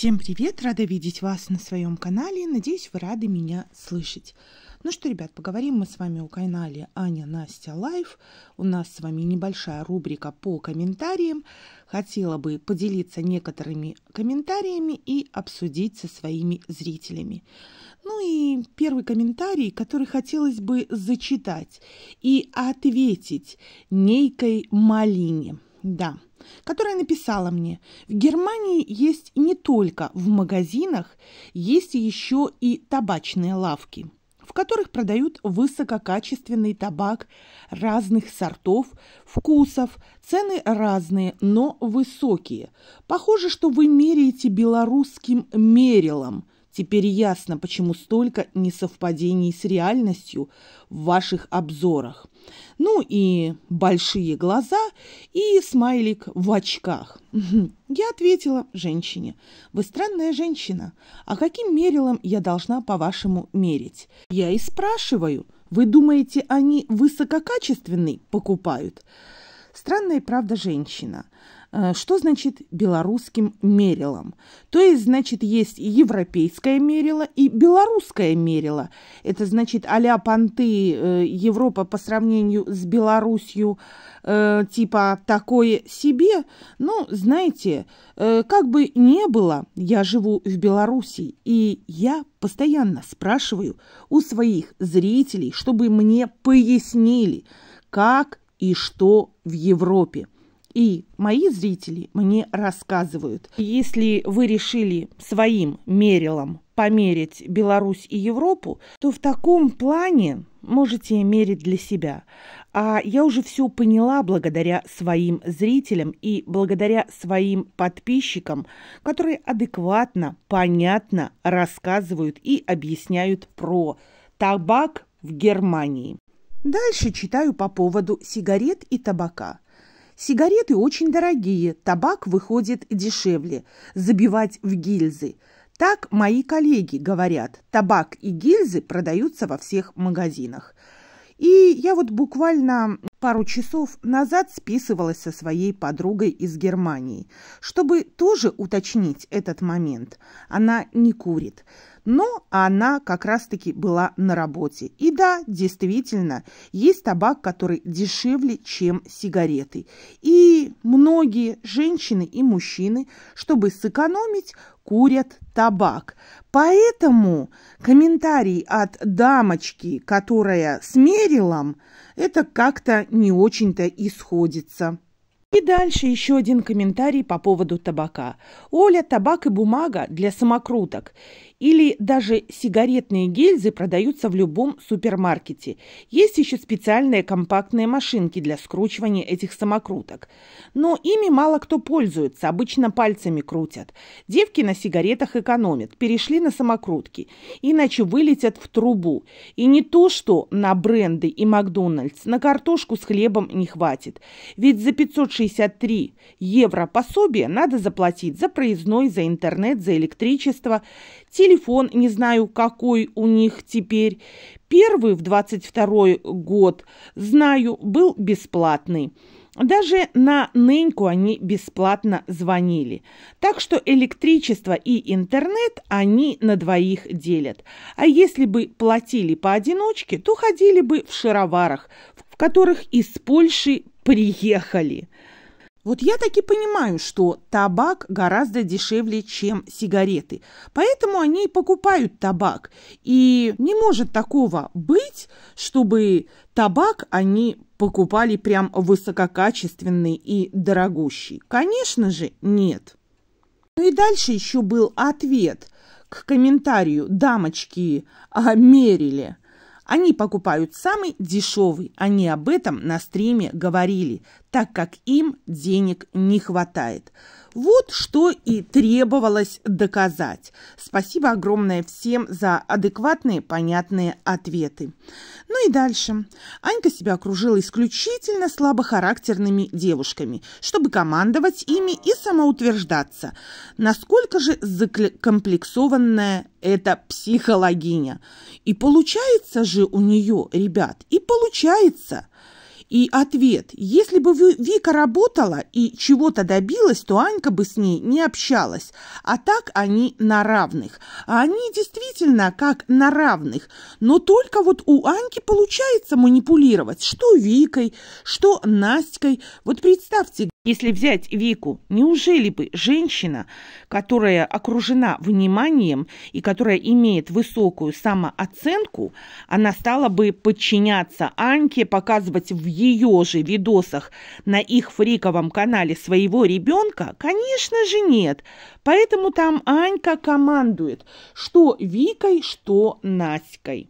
Всем привет! Рада видеть вас на своем канале. Надеюсь, вы рады меня слышать. Ну что, ребят, поговорим мы с вами о канале Аня Настя Лайф. У нас с вами небольшая рубрика по комментариям. Хотела бы поделиться некоторыми комментариями и обсудить со своими зрителями. Ну и первый комментарий, который хотелось бы зачитать и ответить Нейкой Малине – да, которая написала мне, в Германии есть не только в магазинах, есть еще и табачные лавки, в которых продают высококачественный табак разных сортов, вкусов, цены разные, но высокие. Похоже, что вы меряете белорусским мерилом, Теперь ясно, почему столько несовпадений с реальностью в ваших обзорах. Ну и большие глаза, и смайлик в очках. Я ответила женщине. Вы странная женщина. А каким мерилом я должна, по-вашему, мерить? Я и спрашиваю. Вы думаете, они высококачественный покупают? Странная правда женщина. Э, что значит белорусским мерилом? То есть, значит, есть европейское мерило и белорусское мерило. Это значит а-ля понты э, Европа по сравнению с Белоруссию, э, типа такое себе. Ну, знаете, как бы не было, я живу в Беларуси, и я постоянно спрашиваю у своих зрителей, чтобы мне пояснили, как и что в Европе – и мои зрители мне рассказывают. Если вы решили своим мерилом померить Беларусь и Европу, то в таком плане можете мерить для себя. А я уже все поняла благодаря своим зрителям и благодаря своим подписчикам, которые адекватно, понятно рассказывают и объясняют про табак в Германии. Дальше читаю по поводу сигарет и табака. Сигареты очень дорогие, табак выходит дешевле. Забивать в гильзы. Так мои коллеги говорят. Табак и гильзы продаются во всех магазинах. И я вот буквально пару часов назад списывалась со своей подругой из Германии, чтобы тоже уточнить этот момент. Она не курит. Но она как раз-таки была на работе. И да, действительно, есть табак, который дешевле, чем сигареты. И многие женщины и мужчины, чтобы сэкономить, курят табак. Поэтому комментарий от дамочки, которая с мерилом, это как-то не очень-то исходится. И дальше еще один комментарий по поводу табака. Оля, табак и бумага для самокруток или даже сигаретные гильзы продаются в любом супермаркете. Есть еще специальные компактные машинки для скручивания этих самокруток. Но ими мало кто пользуется, обычно пальцами крутят. Девки на сигаретах экономят, перешли на самокрутки, иначе вылетят в трубу. И не то, что на бренды и Макдональдс, на картошку с хлебом не хватит. Ведь за 563 евро пособие надо заплатить за проездной, за интернет, за электричество телефон, не знаю, какой у них теперь. Первый в 22 год, знаю, был бесплатный. Даже на Неньку они бесплатно звонили. Так что электричество и интернет они на двоих делят. А если бы платили поодиночке, то ходили бы в шароварах, в которых из Польши приехали. Вот я таки понимаю, что табак гораздо дешевле, чем сигареты. Поэтому они и покупают табак. И не может такого быть, чтобы табак они покупали прям высококачественный и дорогущий. Конечно же, нет. Ну и дальше еще был ответ к комментарию дамочки а, мерили. Они покупают самый дешевый. Они об этом на стриме говорили, так как им денег не хватает. Вот что и требовалось доказать. Спасибо огромное всем за адекватные, понятные ответы. Ну и дальше. Анька себя окружила исключительно слабохарактерными девушками, чтобы командовать ими и самоутверждаться. Насколько же закомплексованная эта психологиня. И получается же у нее, ребят, и получается – и ответ. Если бы Вика работала и чего-то добилась, то Анька бы с ней не общалась. А так они на равных. А они действительно как на равных. Но только вот у Аньки получается манипулировать. Что Викой, что Настькой. Вот представьте, если взять Вику, неужели бы женщина, которая окружена вниманием и которая имеет высокую самооценку, она стала бы подчиняться Анке, показывать в ее же видосах на их фриковом канале своего ребенка? Конечно же нет. Поэтому там Анька командует, что Викой, что Наськой.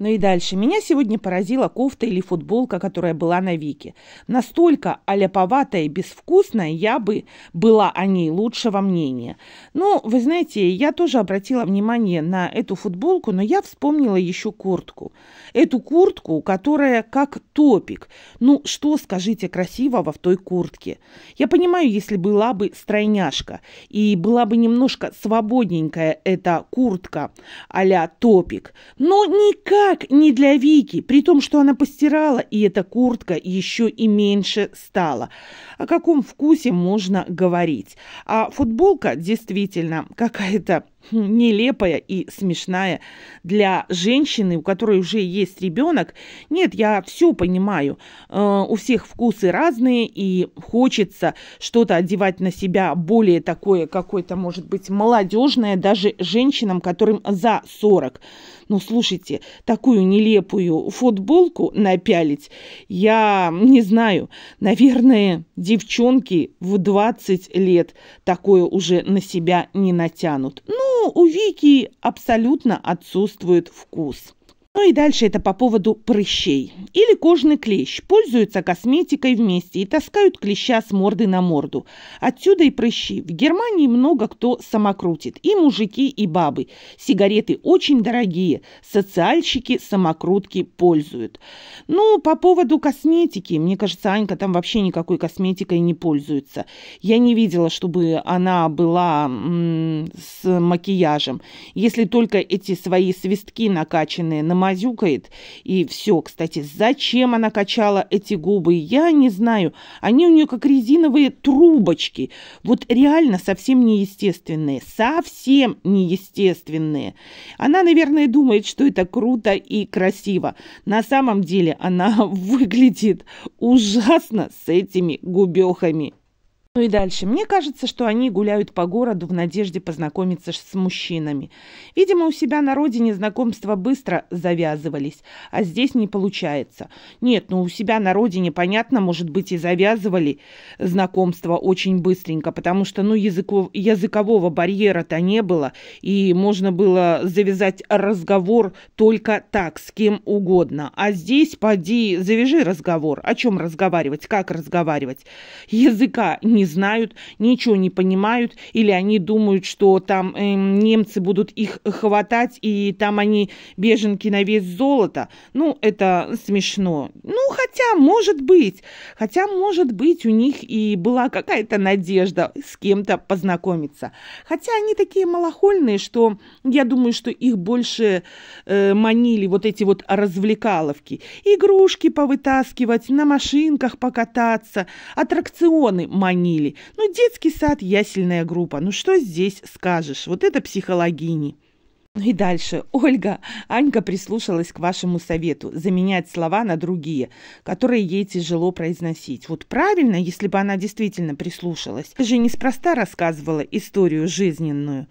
Но ну и дальше. Меня сегодня поразила кофта или футболка, которая была на Вике. Настолько аляповатая и безвкусная, я бы была о ней лучшего мнения. Ну, вы знаете, я тоже обратила внимание на эту футболку, но я вспомнила еще куртку. Эту куртку, которая как топик. Ну, что, скажите, красивого в той куртке? Я понимаю, если была бы стройняшка и была бы немножко свободненькая эта куртка а топик, но никак как не для Вики, при том, что она постирала, и эта куртка еще и меньше стала. О каком вкусе можно говорить? А футболка действительно какая-то нелепая и смешная для женщины, у которой уже есть ребенок. Нет, я все понимаю. Э, у всех вкусы разные, и хочется что-то одевать на себя более такое, какое-то, может быть, молодежное, даже женщинам, которым за 40. Но ну, слушайте, такую нелепую футболку напялить, я не знаю, наверное, девчонки в 20 лет такое уже на себя не натянут. Ну, у Вики абсолютно отсутствует вкус. Ну и дальше это по поводу прыщей. Или кожный клещ. Пользуются косметикой вместе и таскают клеща с морды на морду. Отсюда и прыщи. В Германии много кто самокрутит. И мужики, и бабы. Сигареты очень дорогие. Социальщики самокрутки пользуют. Ну, по поводу косметики. Мне кажется, Анька там вообще никакой косметикой не пользуется. Я не видела, чтобы она была с макияжем. Если только эти свои свистки накачанные на мазюкает. И все, кстати, зачем она качала эти губы, я не знаю. Они у нее как резиновые трубочки. Вот реально совсем неестественные. Совсем неестественные. Она, наверное, думает, что это круто и красиво. На самом деле она выглядит ужасно с этими губехами. Ну и дальше. Мне кажется, что они гуляют по городу в надежде познакомиться с мужчинами. Видимо, у себя на родине знакомства быстро завязывались, а здесь не получается. Нет, ну у себя на родине, понятно, может быть, и завязывали знакомства очень быстренько, потому что, ну, языков, языкового барьера-то не было, и можно было завязать разговор только так, с кем угодно. А здесь, поди, завяжи разговор. О чем разговаривать, как разговаривать. Языка не не знают, ничего не понимают, или они думают, что там э, немцы будут их хватать, и там они беженки на вес золота. Ну, это смешно. Ну, хотя, может быть, хотя, может быть, у них и была какая-то надежда с кем-то познакомиться. Хотя они такие малохольные, что я думаю, что их больше э, манили вот эти вот развлекаловки. Игрушки повытаскивать, на машинках покататься, аттракционы манили кормили. Ну, детский сад, ясельная группа. Ну, что здесь скажешь? Вот это психологини. Ну и дальше. Ольга, Анька прислушалась к вашему совету заменять слова на другие, которые ей тяжело произносить. Вот правильно, если бы она действительно прислушалась. Ты же неспроста рассказывала историю жизненную.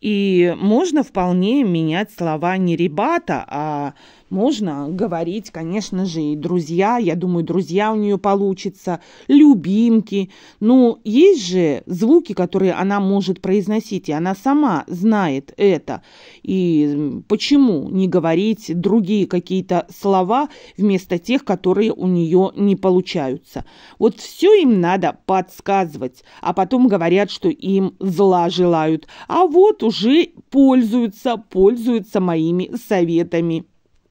И можно вполне менять слова не «ребята», а можно говорить, конечно же, и друзья, я думаю, друзья у нее получится, любимки. Но ну, есть же звуки, которые она может произносить, и она сама знает это. И почему не говорить другие какие-то слова вместо тех, которые у нее не получаются? Вот все им надо подсказывать, а потом говорят, что им зла желают. А вот уже пользуются, пользуются моими советами.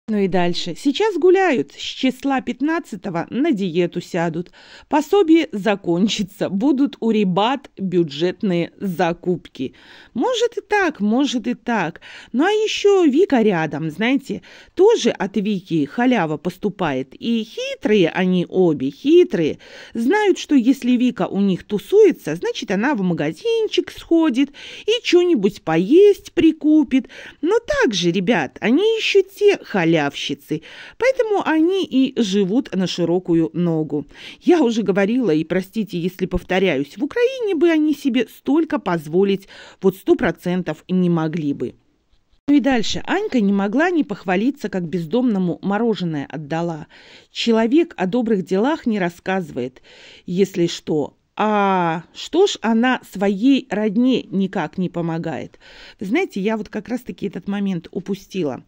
Ну и дальше. Сейчас гуляют. С числа 15 на диету сядут. Пособие закончится. Будут у ребят бюджетные закупки. Может и так, может и так. Ну а еще Вика рядом, знаете, тоже от Вики халява поступает. И хитрые они обе, хитрые. Знают, что если Вика у них тусуется, значит она в магазинчик сходит и что-нибудь поесть прикупит. Но также, ребят, они еще те халявы халявщицы, поэтому они и живут на широкую ногу. Я уже говорила, и простите, если повторяюсь, в Украине бы они себе столько позволить вот сто процентов не могли бы. Ну и дальше. Анька не могла не похвалиться, как бездомному мороженое отдала. Человек о добрых делах не рассказывает. Если что, а что ж она своей родне никак не помогает? знаете, я вот как раз-таки этот момент упустила,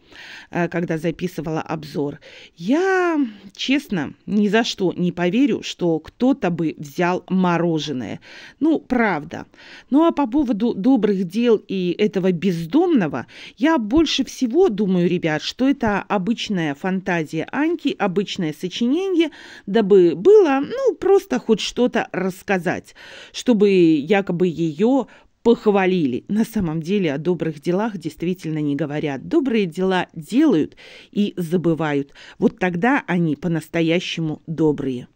э, когда записывала обзор. Я, честно, ни за что не поверю, что кто-то бы взял мороженое. Ну, правда. Ну, а по поводу добрых дел и этого бездомного, я больше всего думаю, ребят, что это обычная фантазия Аньки, обычное сочинение, дабы было, ну, просто хоть что-то рассказать сказать, чтобы якобы ее похвалили. На самом деле о добрых делах действительно не говорят. Добрые дела делают и забывают. Вот тогда они по-настоящему добрые.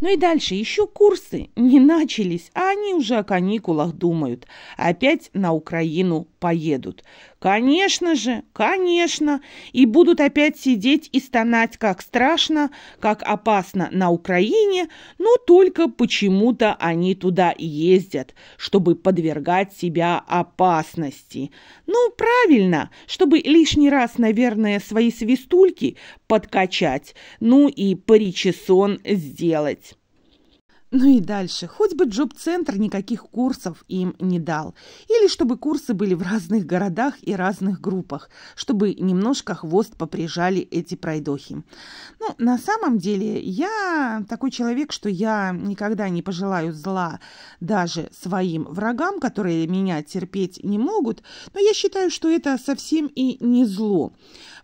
Ну и дальше еще курсы не начались, а они уже о каникулах думают. Опять на Украину поедут. Конечно же, конечно, и будут опять сидеть и стонать, как страшно, как опасно на Украине, но только почему-то они туда ездят, чтобы подвергать себя опасности. Ну, правильно, чтобы лишний раз, наверное, свои свистульки подкачать, ну и паричесон сделать. Ну и дальше. Хоть бы джоб-центр никаких курсов им не дал. Или чтобы курсы были в разных городах и разных группах, чтобы немножко хвост поприжали эти пройдохи. Ну, на самом деле, я такой человек, что я никогда не пожелаю зла даже своим врагам, которые меня терпеть не могут. Но я считаю, что это совсем и не зло.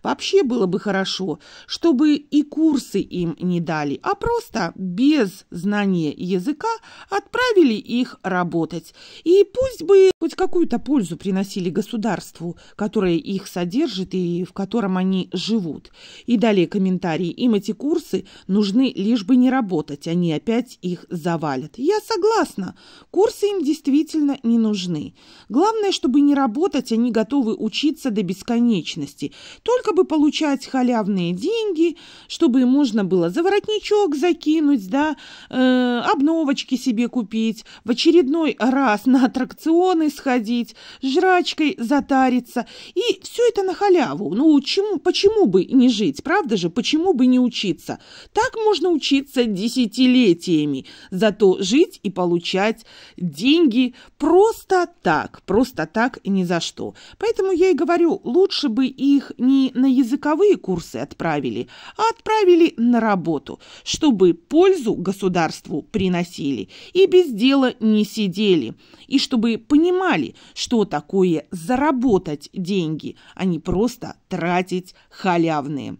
Вообще было бы хорошо, чтобы и курсы им не дали, а просто без знания языка, отправили их работать. И пусть бы хоть какую-то пользу приносили государству, которое их содержит и в котором они живут. И далее комментарии. Им эти курсы нужны лишь бы не работать, они опять их завалят. Я согласна, курсы им действительно не нужны. Главное, чтобы не работать, они готовы учиться до бесконечности. Только бы получать халявные деньги, чтобы можно было за воротничок закинуть, да, э, обновочки себе купить, в очередной раз на аттракционы сходить, жрачкой затариться. И все это на халяву. Ну, чему, почему бы не жить, правда же? Почему бы не учиться? Так можно учиться десятилетиями. Зато жить и получать деньги просто так, просто так ни за что. Поэтому я и говорю, лучше бы их не на языковые курсы отправили, а отправили на работу, чтобы пользу государству приносили и без дела не сидели, и чтобы понимать, понимали, что такое заработать деньги, а не просто тратить халявные.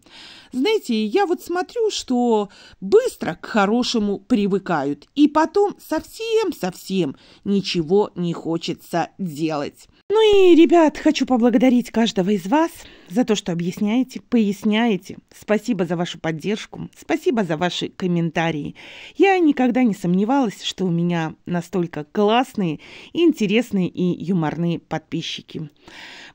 Знаете, я вот смотрю, что быстро к хорошему привыкают, и потом совсем-совсем ничего не хочется делать. Ну и, ребят, хочу поблагодарить каждого из вас за то, что объясняете, поясняете. Спасибо за вашу поддержку, спасибо за ваши комментарии. Я никогда не сомневалась, что у меня настолько классные, интересные и юморные подписчики.